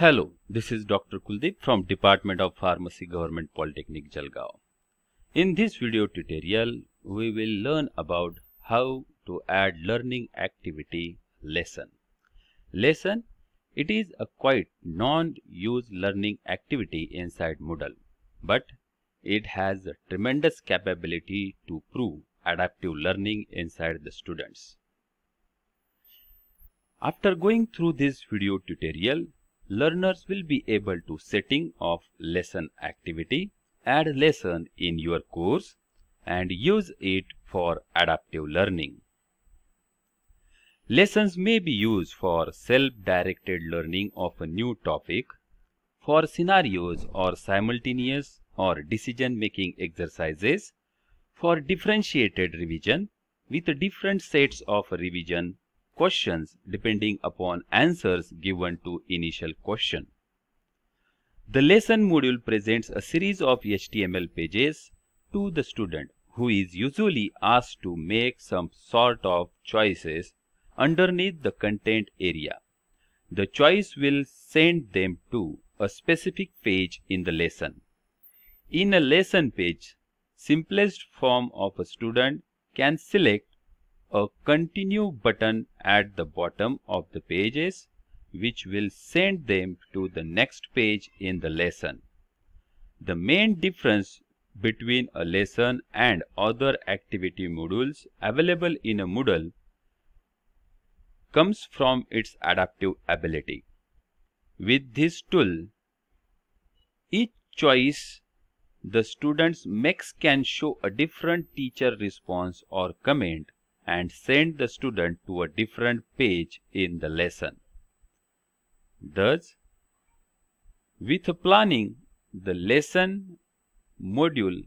Hello, this is Dr. Kuldeep from Department of Pharmacy Government Polytechnic Jalgaon. In this video tutorial, we will learn about how to add learning activity lesson. Lesson, it is a quite non-used learning activity inside Moodle, but it has a tremendous capability to prove adaptive learning inside the students. After going through this video tutorial, learners will be able to setting of lesson activity, add lesson in your course and use it for adaptive learning. Lessons may be used for self-directed learning of a new topic, for scenarios or simultaneous or decision-making exercises, for differentiated revision with different sets of revision questions depending upon answers given to initial question. The lesson module presents a series of HTML pages to the student who is usually asked to make some sort of choices underneath the content area. The choice will send them to a specific page in the lesson. In a lesson page, simplest form of a student can select a continue button at the bottom of the pages which will send them to the next page in the lesson. The main difference between a lesson and other activity modules available in a Moodle comes from its adaptive ability. With this tool, each choice the students makes can show a different teacher response or comment and send the student to a different page in the lesson. Thus, with planning, the lesson module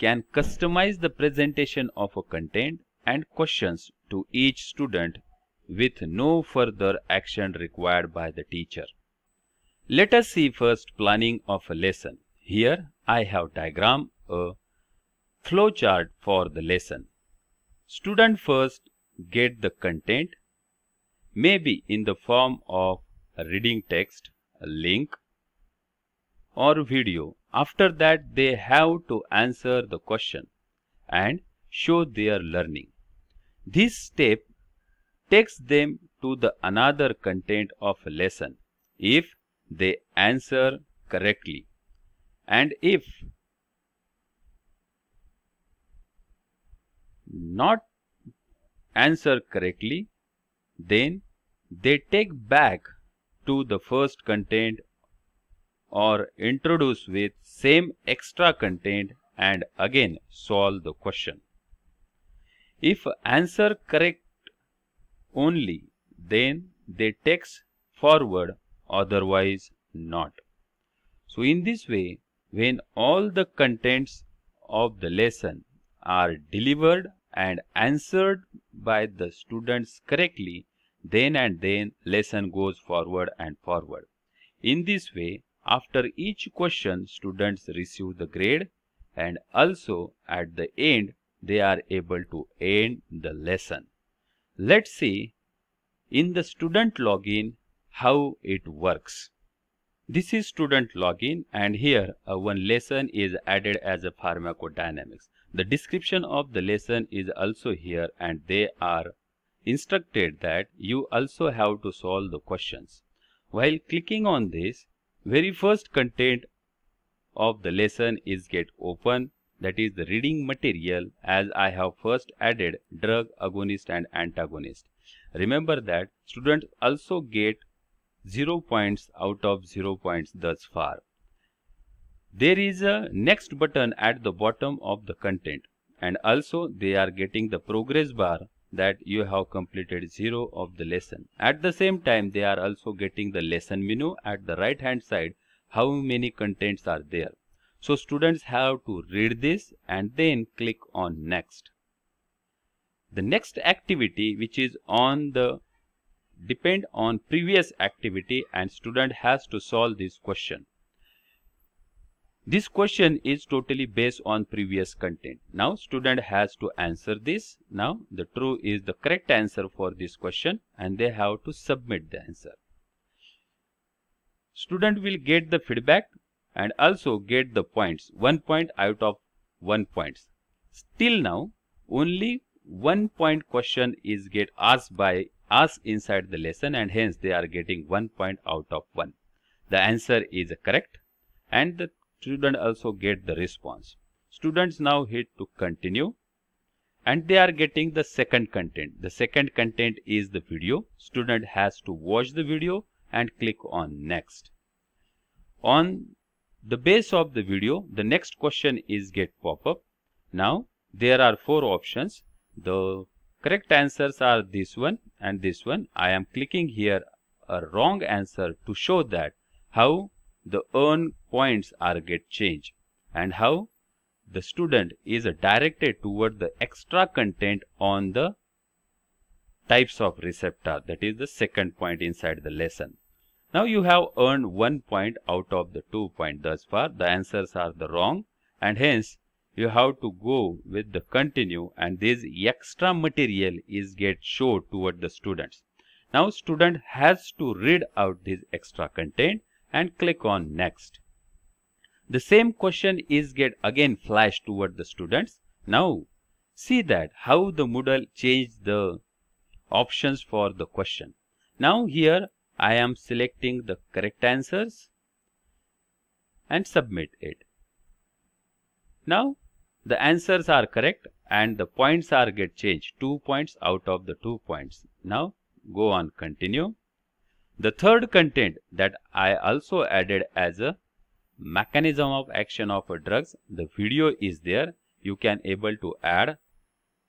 can customize the presentation of a content and questions to each student with no further action required by the teacher. Let us see first planning of a lesson. Here I have diagram a flowchart for the lesson. Student first get the content, maybe in the form of reading text, link, or video. After that, they have to answer the question and show their learning. This step takes them to the another content of lesson if they answer correctly and if not answer correctly, then they take back to the first content or introduce with same extra content and again solve the question. If answer correct only, then they text forward, otherwise not. So in this way, when all the contents of the lesson are delivered and answered by the students correctly, then and then lesson goes forward and forward. In this way, after each question, students receive the grade and also at the end, they are able to end the lesson. Let's see in the student login how it works. This is student login and here uh, one lesson is added as a pharmacodynamics. The description of the lesson is also here and they are instructed that you also have to solve the questions. While clicking on this, very first content of the lesson is get open that is the reading material as I have first added drug agonist and antagonist. Remember that students also get 0 points out of 0 points thus far. There is a next button at the bottom of the content and also they are getting the progress bar that you have completed 0 of the lesson. At the same time they are also getting the lesson menu at the right hand side how many contents are there. So students have to read this and then click on next. The next activity which is on the depend on previous activity and student has to solve this question. This question is totally based on previous content. Now student has to answer this. Now the true is the correct answer for this question and they have to submit the answer. Student will get the feedback and also get the points. One point out of one points. Still now only one point question is get asked by us inside the lesson and hence they are getting one point out of one. The answer is correct and the student also get the response. Students now hit to continue and they are getting the second content. The second content is the video. Student has to watch the video and click on next. On the base of the video, the next question is get pop-up. Now, there are four options. The correct answers are this one and this one. I am clicking here a wrong answer to show that how the earn points are get changed and how the student is directed toward the extra content on the types of receptor that is the second point inside the lesson now you have earned one point out of the two point thus far the answers are the wrong and hence you have to go with the continue and this extra material is get showed toward the students now student has to read out this extra content and click on next. The same question is get again flashed toward the students. Now see that how the Moodle changed the options for the question. Now here I am selecting the correct answers and submit it. Now the answers are correct and the points are get changed. Two points out of the two points. Now go on continue. The third content that I also added as a mechanism of action of drugs, the video is there. You can able to add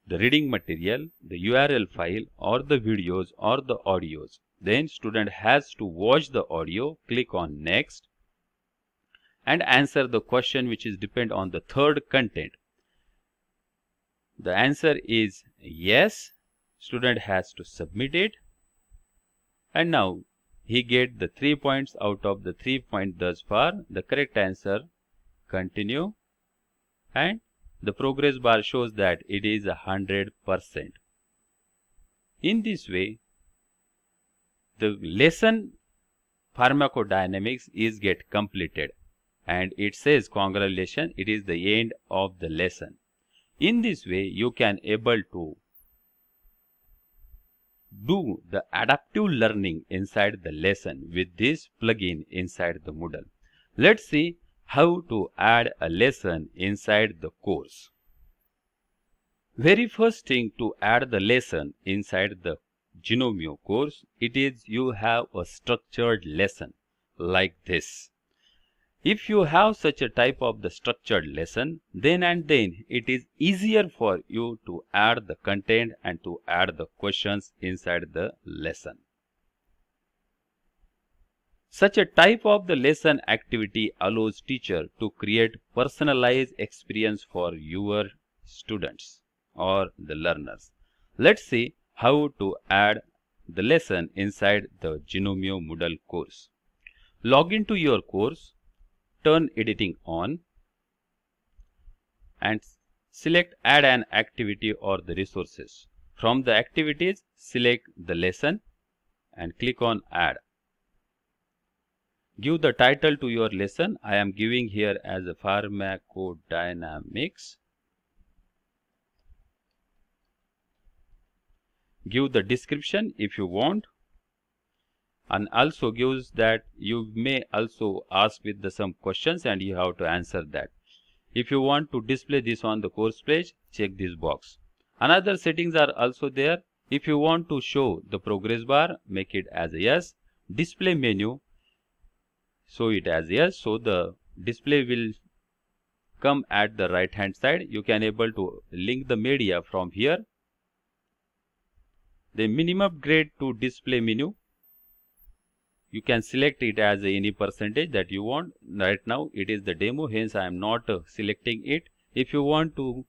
the reading material, the URL file or the videos or the audios. Then student has to watch the audio, click on next and answer the question which is depend on the third content. The answer is yes. Student has to submit it. And now he get the 3 points out of the 3 point thus far. The correct answer, continue. And the progress bar shows that it is 100%. In this way, the lesson pharmacodynamics is get completed and it says congratulations, it is the end of the lesson. In this way, you can able to do the adaptive learning inside the lesson with this plugin inside the Moodle. Let's see how to add a lesson inside the course. Very first thing to add the lesson inside the Genomio course, it is you have a structured lesson like this. If you have such a type of the structured lesson, then and then it is easier for you to add the content and to add the questions inside the lesson. Such a type of the lesson activity allows teacher to create personalized experience for your students or the learners. Let's see how to add the lesson inside the Genomio Moodle course. Log into your course turn editing on and select add an activity or the resources. From the activities, select the lesson and click on add. Give the title to your lesson. I am giving here as a pharmacodynamics. Give the description if you want and also gives that you may also ask with the some questions and you have to answer that. If you want to display this on the course page, check this box. Another settings are also there. If you want to show the progress bar, make it as yes. Display menu, show it as yes. So the display will come at the right hand side. You can able to link the media from here. The minimum grade to display menu you can select it as any percentage that you want right now it is the demo hence i am not uh, selecting it if you want to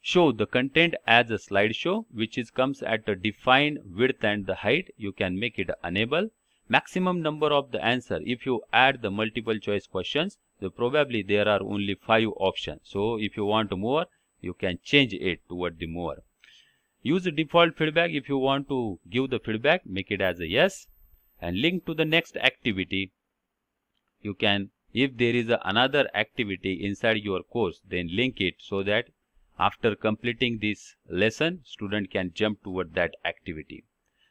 show the content as a slideshow which is comes at the defined width and the height you can make it enable maximum number of the answer if you add the multiple choice questions the probably there are only five options so if you want more you can change it toward the more use the default feedback if you want to give the feedback make it as a yes and link to the next activity. You can, if there is another activity inside your course, then link it so that after completing this lesson, student can jump toward that activity.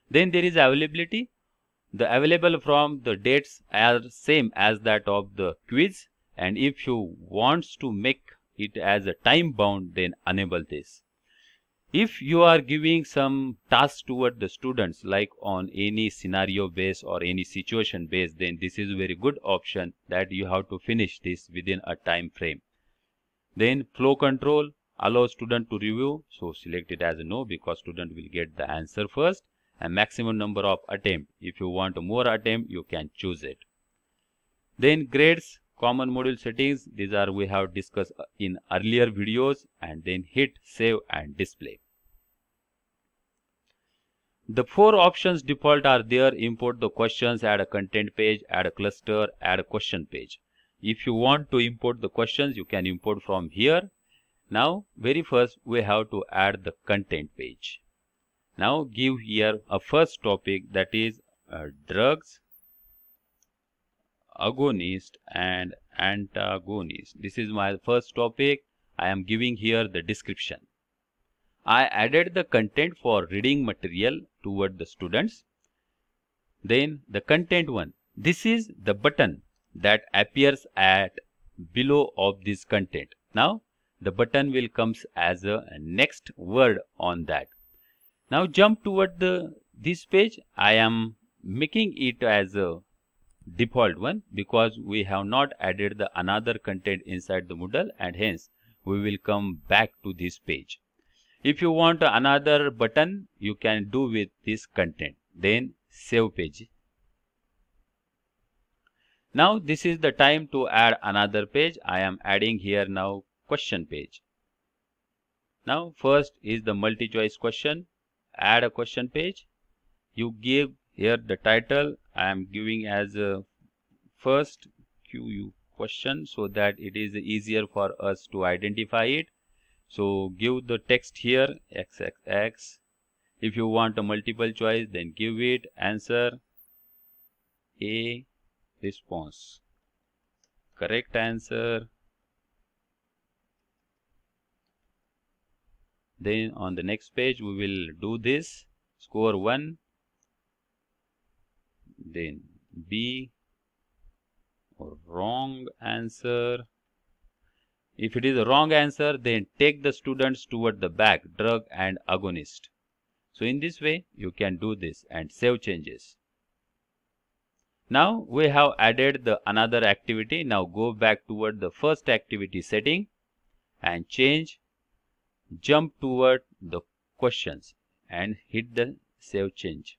Then there is availability. The available from the dates are same as that of the quiz. And if you wants to make it as a time bound, then enable this if you are giving some tasks toward the students like on any scenario base or any situation base then this is very good option that you have to finish this within a time frame then flow control allow student to review so select it as no because student will get the answer first and maximum number of attempt if you want more attempt you can choose it then grades common module settings these are we have discussed uh, in earlier videos and then hit save and display the four options default are there import the questions add a content page add a cluster add a question page if you want to import the questions you can import from here now very first we have to add the content page now give here a first topic that is uh, drugs agonist and antagonist. This is my first topic. I am giving here the description. I added the content for reading material toward the students. Then the content one. This is the button that appears at below of this content. Now the button will comes as a next word on that. Now jump toward the this page. I am making it as a default one because we have not added the another content inside the Moodle and hence we will come back to this page. If you want another button, you can do with this content. Then save page. Now this is the time to add another page. I am adding here now question page. Now first is the multi-choice question. Add a question page. You give here the title I am giving as a first QU question so that it is easier for us to identify it. So give the text here x x x. If you want a multiple choice then give it answer A response. Correct answer. Then on the next page we will do this score 1 then B or wrong answer. If it is a wrong answer, then take the students toward the back, drug and agonist. So in this way, you can do this and save changes. Now we have added the another activity. Now go back toward the first activity setting and change, jump toward the questions and hit the save change.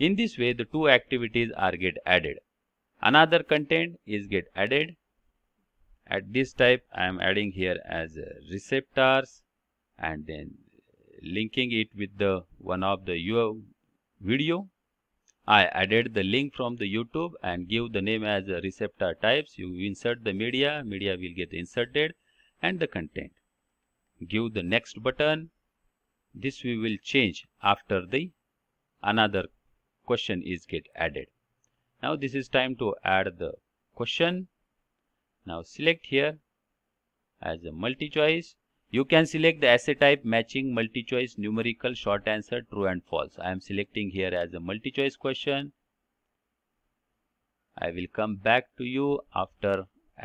In this way, the two activities are get added. Another content is get added. At this type, I am adding here as receptors and then linking it with the one of the your video. I added the link from the YouTube and give the name as receptor types. You insert the media, media will get inserted and the content. Give the next button. This we will change after the another question is get added. Now this is time to add the question. Now select here as a multi-choice. You can select the essay type matching multi-choice numerical short answer true and false. I am selecting here as a multi-choice question. I will come back to you after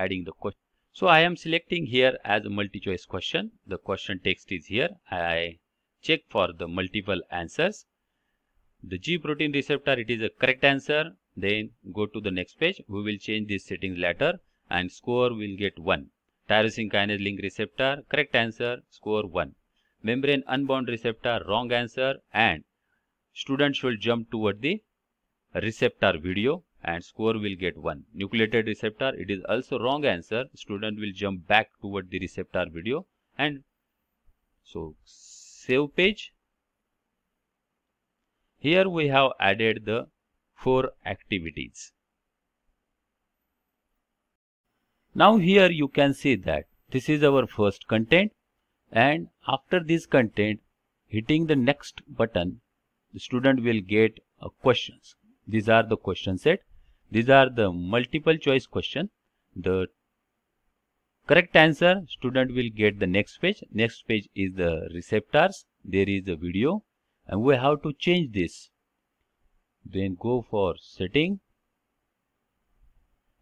adding the question. So I am selecting here as a multi-choice question. The question text is here. I check for the multiple answers the G protein receptor, it is a correct answer. Then go to the next page. We will change this setting later and score will get 1. Tyrosine kinase link receptor, correct answer, score 1. Membrane unbound receptor, wrong answer and students should jump toward the receptor video and score will get 1. Nucleated receptor, it is also wrong answer. Student will jump back toward the receptor video and so save page here we have added the four activities. Now here you can see that this is our first content and after this content hitting the next button the student will get questions. These are the question set. These are the multiple choice question. The correct answer student will get the next page. Next page is the receptors. There is a video and we have to change this then go for setting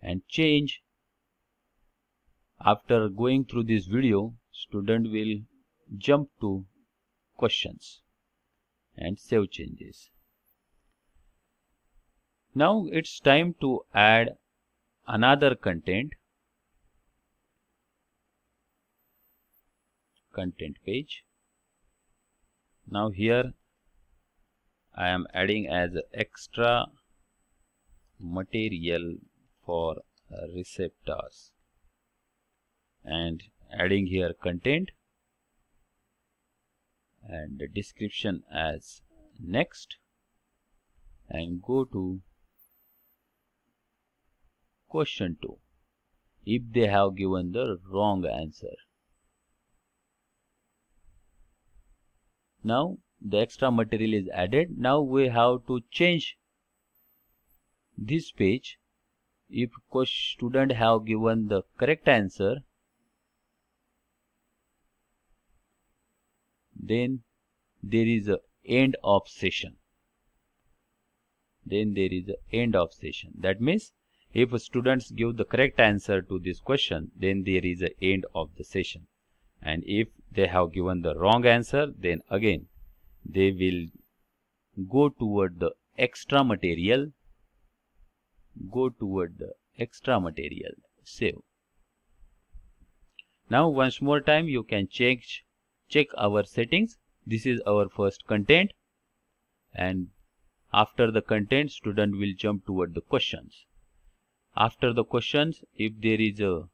and change after going through this video student will jump to questions and save changes now it's time to add another content content page now here I am adding as extra material for receptors and adding here content and description as next and go to question 2 if they have given the wrong answer now the extra material is added now we have to change this page if student have given the correct answer then there is a end of session then there is a end of session that means if students give the correct answer to this question then there is a end of the session and if they have given the wrong answer then again they will go toward the extra material go toward the extra material save now once more time you can check check our settings this is our first content and after the content student will jump toward the questions after the questions if there is a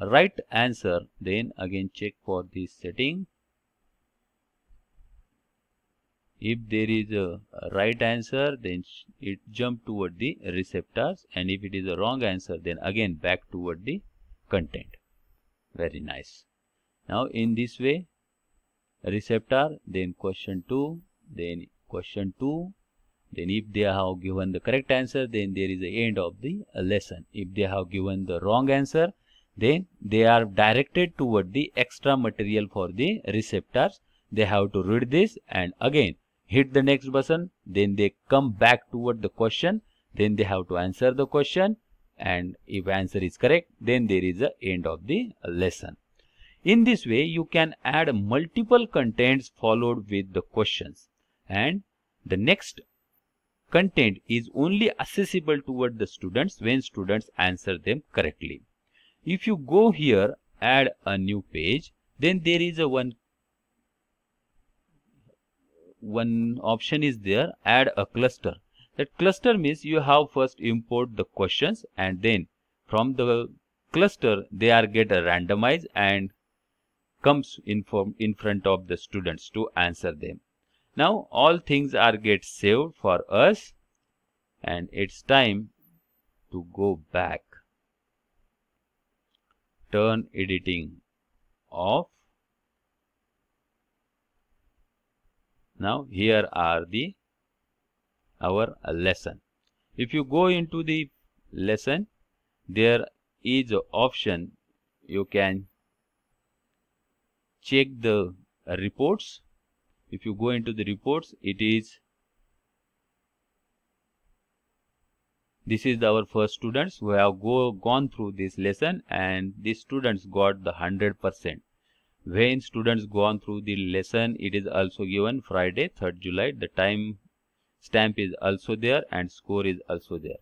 right answer then again check for this setting if there is a right answer then it jump toward the receptors and if it is a wrong answer then again back toward the content very nice now in this way receptor then question 2 then question 2 then if they have given the correct answer then there is the end of the lesson if they have given the wrong answer then they are directed toward the extra material for the receptors. They have to read this and again hit the next button. Then they come back toward the question. Then they have to answer the question. And if answer is correct, then there is a end of the lesson. In this way, you can add multiple contents followed with the questions. And the next content is only accessible toward the students when students answer them correctly if you go here add a new page then there is a one one option is there add a cluster that cluster means you have first import the questions and then from the cluster they are get randomized and comes in, form, in front of the students to answer them now all things are get saved for us and it's time to go back turn editing off. Now here are the our lesson. If you go into the lesson, there is option you can check the reports. If you go into the reports, it is this is our first students who have go, gone through this lesson and these students got the 100%. When students gone through the lesson, it is also given Friday 3rd July. The time stamp is also there and score is also there.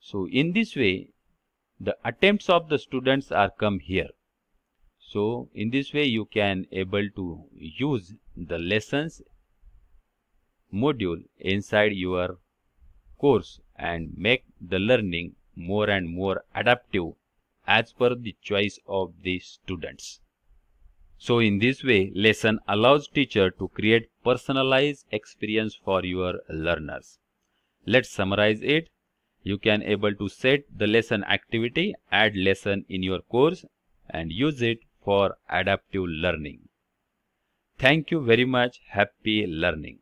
So in this way, the attempts of the students are come here. So in this way, you can able to use the lessons module inside your course and make the learning more and more adaptive as per the choice of the students. So in this way, lesson allows teacher to create personalized experience for your learners. Let's summarize it. You can able to set the lesson activity, add lesson in your course and use it for adaptive learning. Thank you very much. Happy learning.